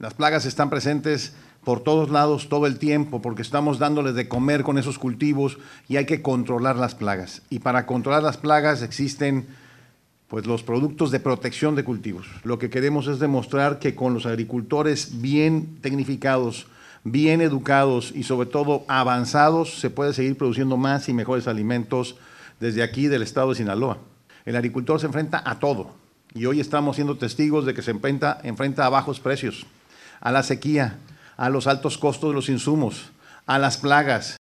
Las plagas están presentes por todos lados todo el tiempo porque estamos dándoles de comer con esos cultivos y hay que controlar las plagas. Y para controlar las plagas existen pues los productos de protección de cultivos. Lo que queremos es demostrar que con los agricultores bien tecnificados, bien educados y sobre todo avanzados se puede seguir produciendo más y mejores alimentos desde aquí del estado de Sinaloa. El agricultor se enfrenta a todo y hoy estamos siendo testigos de que se enfrenta, enfrenta a bajos precios a la sequía, a los altos costos de los insumos, a las plagas,